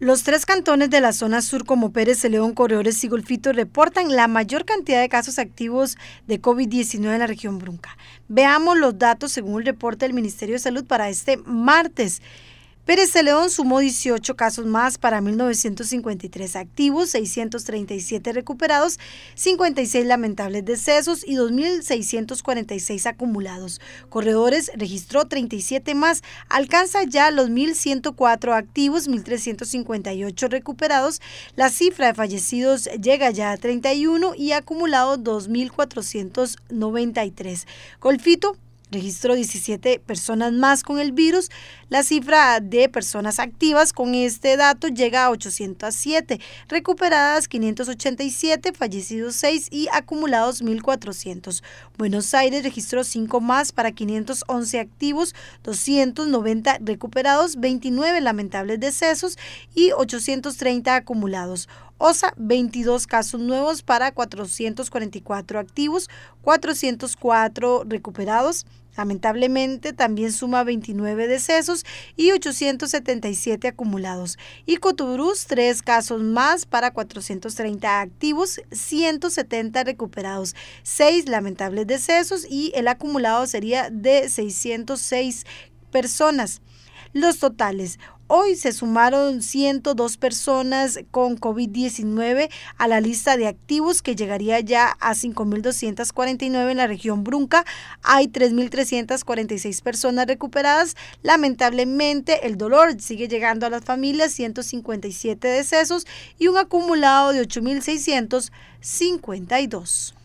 Los tres cantones de la zona sur como Pérez, León, Corredores y Golfito reportan la mayor cantidad de casos activos de COVID-19 en la región Brunca. Veamos los datos según el reporte del Ministerio de Salud para este martes. Pérez de León sumó 18 casos más para 1.953 activos, 637 recuperados, 56 lamentables decesos y 2.646 acumulados. Corredores registró 37 más, alcanza ya los 1.104 activos, 1.358 recuperados. La cifra de fallecidos llega ya a 31 y acumulado 2.493. Golfito registró 17 personas más con el virus. La cifra de personas activas con este dato llega a 807, recuperadas 587, fallecidos 6 y acumulados 1.400. Buenos Aires registró 5 más para 511 activos, 290 recuperados, 29 lamentables decesos y 830 acumulados. OSA, 22 casos nuevos para 444 activos, 404 recuperados. Lamentablemente también suma 29 decesos y 877 acumulados. Y Cotubrus, 3 casos más para 430 activos, 170 recuperados, 6 lamentables decesos y el acumulado sería de 606 personas. Los totales, Hoy se sumaron 102 personas con COVID-19 a la lista de activos que llegaría ya a 5.249 en la región Brunca. Hay 3.346 personas recuperadas. Lamentablemente el dolor sigue llegando a las familias, 157 decesos y un acumulado de 8.652.